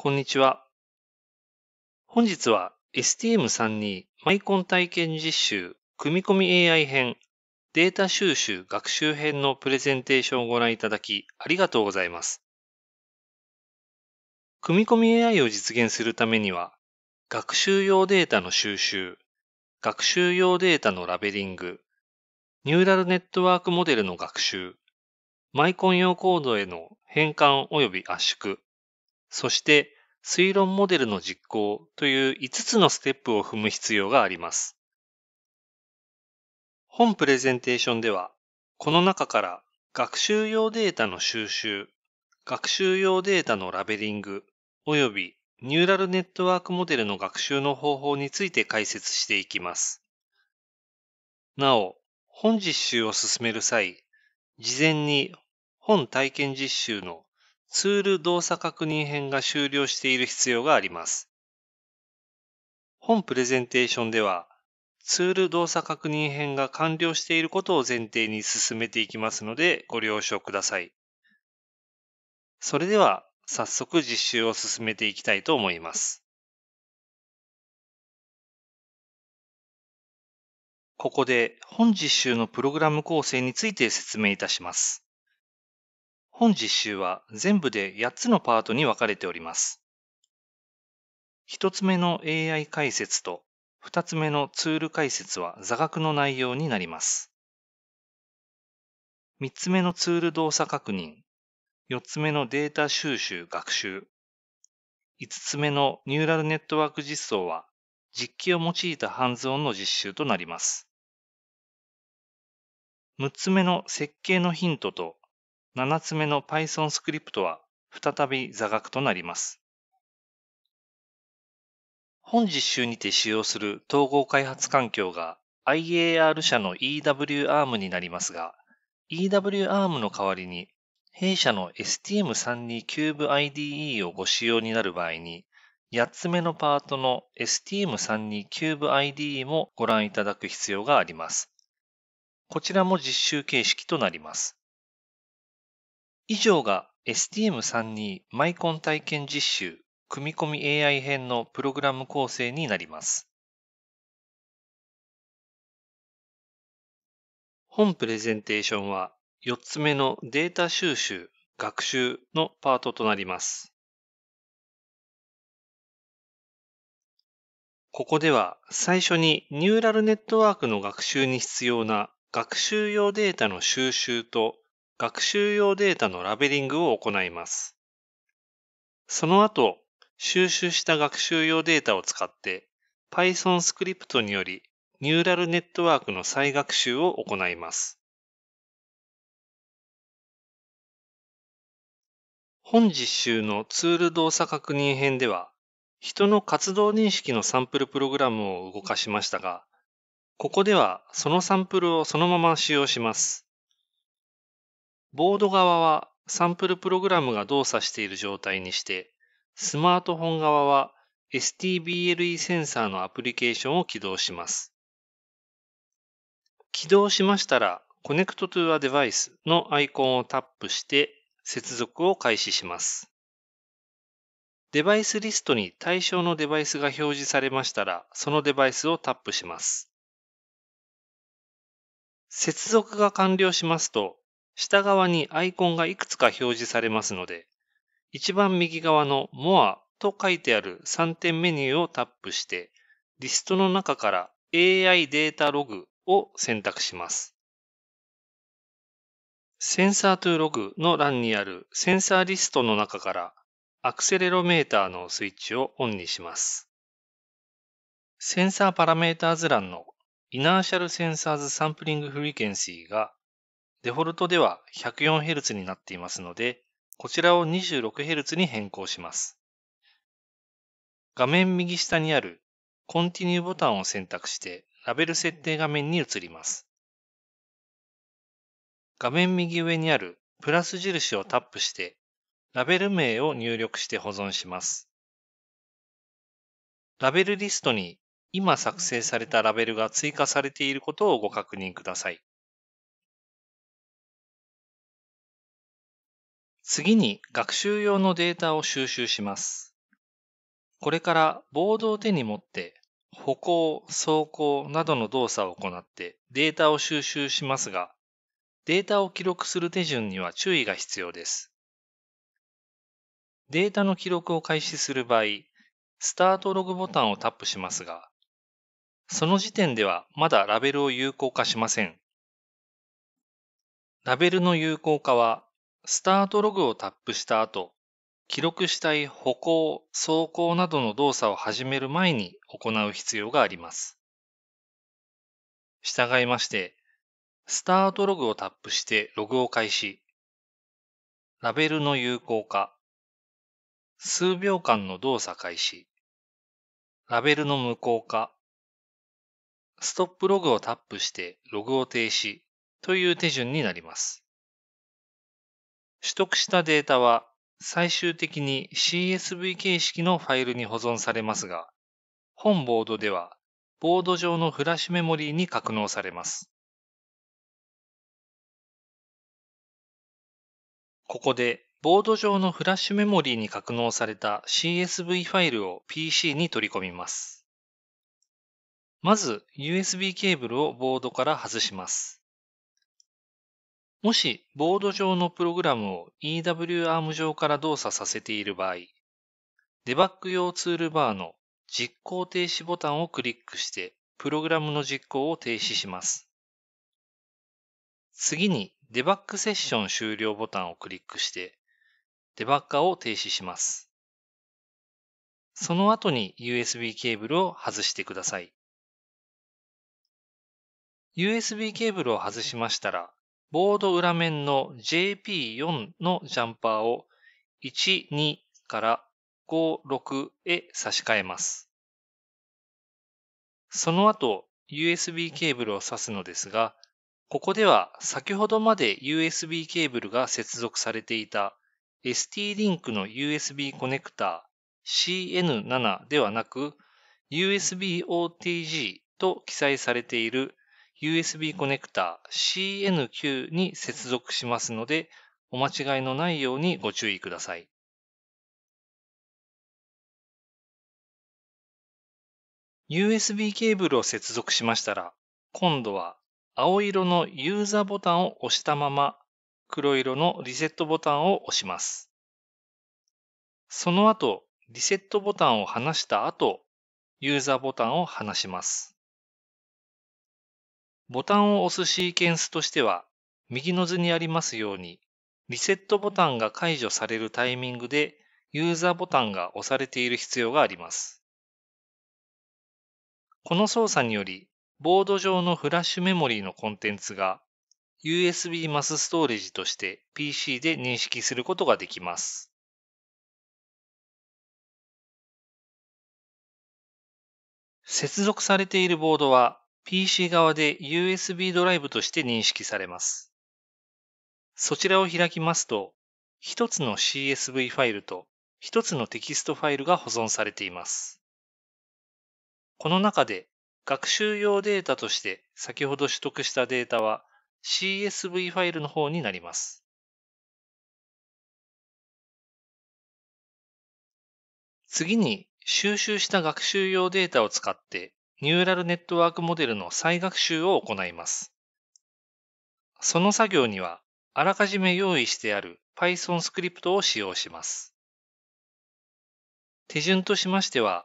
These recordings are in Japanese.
こんにちは。本日は STM32 マイコン体験実習組み込み AI 編データ収集学習編のプレゼンテーションをご覧いただきありがとうございます。組み込み AI を実現するためには学習用データの収集、学習用データのラベリング、ニューラルネットワークモデルの学習、マイコン用コードへの変換及び圧縮、そして推論モデルの実行という5つのステップを踏む必要があります。本プレゼンテーションでは、この中から学習用データの収集、学習用データのラベリング、及びニューラルネットワークモデルの学習の方法について解説していきます。なお、本実習を進める際、事前に本体験実習のツール動作確認編が終了している必要があります。本プレゼンテーションでは、ツール動作確認編が完了していることを前提に進めていきますのでご了承ください。それでは早速実習を進めていきたいと思います。ここで本実習のプログラム構成について説明いたします。本実習は全部で8つのパートに分かれております。1つ目の AI 解説と2つ目のツール解説は座学の内容になります。3つ目のツール動作確認、4つ目のデータ収集・学習、5つ目のニューラルネットワーク実装は実機を用いたハンズオンの実習となります。6つ目の設計のヒントと7つ目の Python スクリプトは再び座学となります。本実習にて使用する統合開発環境が IAR 社の EWARM になりますが、EWARM の代わりに弊社の STM32 Cube IDE をご使用になる場合に、8つ目のパートの STM32 Cube IDE もご覧いただく必要があります。こちらも実習形式となります。以上が STM32 マイコン体験実習組み込み AI 編のプログラム構成になります。本プレゼンテーションは4つ目のデータ収集、学習のパートとなります。ここでは最初にニューラルネットワークの学習に必要な学習用データの収集と学習用データのラベリングを行います。その後、収集した学習用データを使って Python スクリプトによりニューラルネットワークの再学習を行います。本実習のツール動作確認編では、人の活動認識のサンプルプログラムを動かしましたが、ここではそのサンプルをそのまま使用します。ボード側はサンプルプログラムが動作している状態にして、スマートフォン側は STBLE センサーのアプリケーションを起動します。起動しましたら、Connect to a Device のアイコンをタップして接続を開始します。デバイスリストに対象のデバイスが表示されましたら、そのデバイスをタップします。接続が完了しますと、下側にアイコンがいくつか表示されますので、一番右側の More と書いてある3点メニューをタップして、リストの中から AI データログを選択します。センサートゥログの欄にあるセンサーリストの中からアクセレロメーターのスイッチをオンにします。センサーパラメーターズ欄のイナーシャルセンサーズサンプリングフリケンシーがデフォルトでは 104Hz になっていますので、こちらを 26Hz に変更します。画面右下にある Continue ボタンを選択してラベル設定画面に移ります。画面右上にあるプラス印をタップして、ラベル名を入力して保存します。ラベルリストに今作成されたラベルが追加されていることをご確認ください。次に学習用のデータを収集します。これからボードを手に持って歩行、走行などの動作を行ってデータを収集しますが、データを記録する手順には注意が必要です。データの記録を開始する場合、スタートログボタンをタップしますが、その時点ではまだラベルを有効化しません。ラベルの有効化はスタートログをタップした後、記録したい歩行、走行などの動作を始める前に行う必要があります。従いまして、スタートログをタップしてログを開始、ラベルの有効化、数秒間の動作開始、ラベルの無効化、ストップログをタップしてログを停止という手順になります。取得したデータは最終的に CSV 形式のファイルに保存されますが、本ボードではボード上のフラッシュメモリーに格納されます。ここでボード上のフラッシュメモリーに格納された CSV ファイルを PC に取り込みます。まず USB ケーブルをボードから外します。もし、ボード上のプログラムを EWARM 上から動作させている場合、デバッグ用ツールバーの実行停止ボタンをクリックして、プログラムの実行を停止します。次に、デバッグセッション終了ボタンをクリックして、デバッカーを停止します。その後に USB ケーブルを外してください。USB ケーブルを外しましたら、ボード裏面の JP4 のジャンパーを1、2から5、6へ差し替えます。その後、USB ケーブルを挿すのですが、ここでは先ほどまで USB ケーブルが接続されていた ST-Link の USB コネクタ CN7 ではなく USB OTG と記載されている USB コネクタ CN9 に接続しますので、お間違いのないようにご注意ください。USB ケーブルを接続しましたら、今度は青色のユーザーボタンを押したまま、黒色のリセットボタンを押します。その後、リセットボタンを離した後、ユーザーボタンを離します。ボタンを押すシーケンスとしては、右の図にありますように、リセットボタンが解除されるタイミングで、ユーザーボタンが押されている必要があります。この操作により、ボード上のフラッシュメモリーのコンテンツが USB マスストーレージとして PC で認識することができます。接続されているボードは PC 側で USB ドライブとして認識されます。そちらを開きますと、一つの CSV ファイルと一つのテキストファイルが保存されています。この中で学習用データとして先ほど取得したデータは CSV ファイルの方になります。次に収集した学習用データを使ってニューラルネットワークモデルの再学習を行います。その作業には、あらかじめ用意してある Python スクリプトを使用します。手順としましては、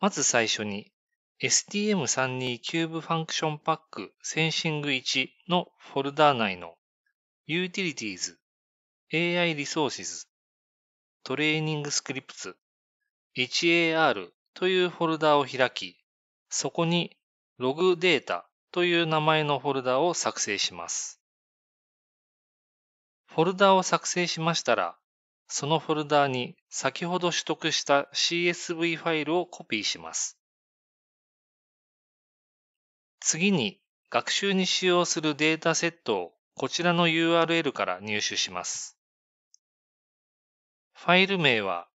まず最初に STM32 キューブファンクションパックセンシング1のフォルダー内の Utilities、AI r リソーシズ、トレーニングスクリプツ、h a r というフォルダーを開き、そこにログデータという名前のフォルダを作成します。フォルダを作成しましたら、そのフォルダに先ほど取得した CSV ファイルをコピーします。次に学習に使用するデータセットをこちらの URL から入手します。ファイル名は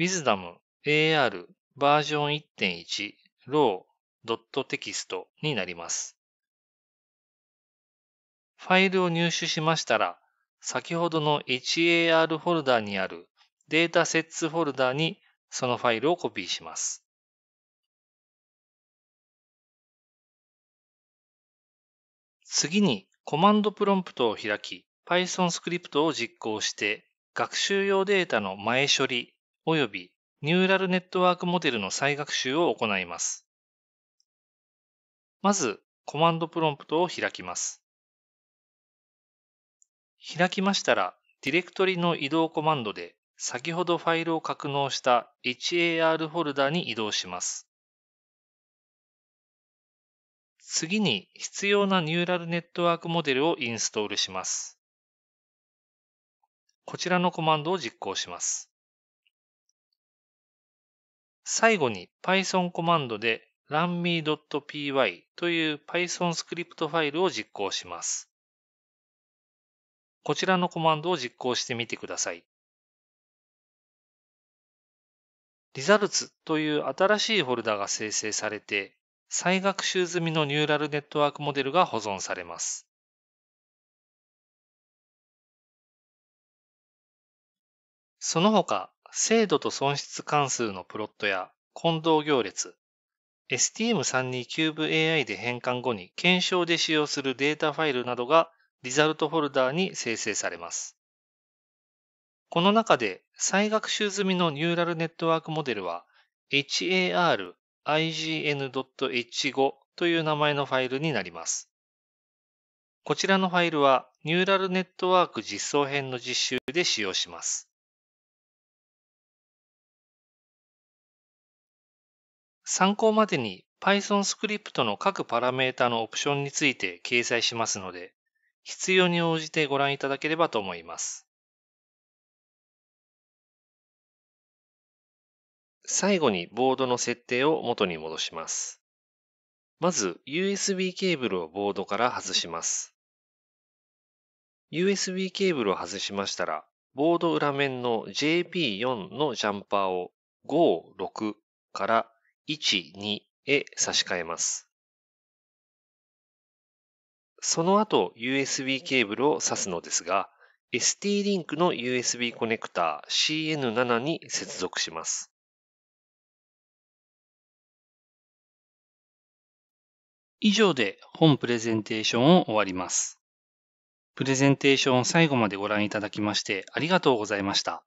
Wisdom AR バージョン1.1 r o w t x t になります。ファイルを入手しましたら、先ほどの HAR フォルダにあるデータセッツフォルダにそのファイルをコピーします。次にコマンドプロンプトを開き、Python スクリプトを実行して学習用データの前処理及びニューラルネットワークモデルの再学習を行います。まず、コマンドプロンプトを開きます。開きましたら、ディレクトリの移動コマンドで、先ほどファイルを格納した HAR フォルダに移動します。次に必要なニューラルネットワークモデルをインストールします。こちらのコマンドを実行します。最後に Python コマンドで runme.py という Python スクリプトファイルを実行します。こちらのコマンドを実行してみてください。results という新しいフォルダが生成されて、再学習済みのニューラルネットワークモデルが保存されます。その他、精度と損失関数のプロットや混同行列、STM32 キューブ AI で変換後に検証で使用するデータファイルなどがリザルトフォルダーに生成されます。この中で再学習済みのニューラルネットワークモデルは har.ign.h5 という名前のファイルになります。こちらのファイルはニューラルネットワーク実装編の実習で使用します。参考までに Python スクリプトの各パラメータのオプションについて掲載しますので、必要に応じてご覧いただければと思います。最後にボードの設定を元に戻します。まず USB ケーブルをボードから外します。USB ケーブルを外しましたら、ボード裏面の JP4 のジャンパーを5、6から1、2へ差し替えます。その後 USB ケーブルを挿すのですが、ST-Link の USB コネクタ CN7 に接続します。以上で本プレゼンテーションを終わります。プレゼンテーションを最後までご覧いただきましてありがとうございました。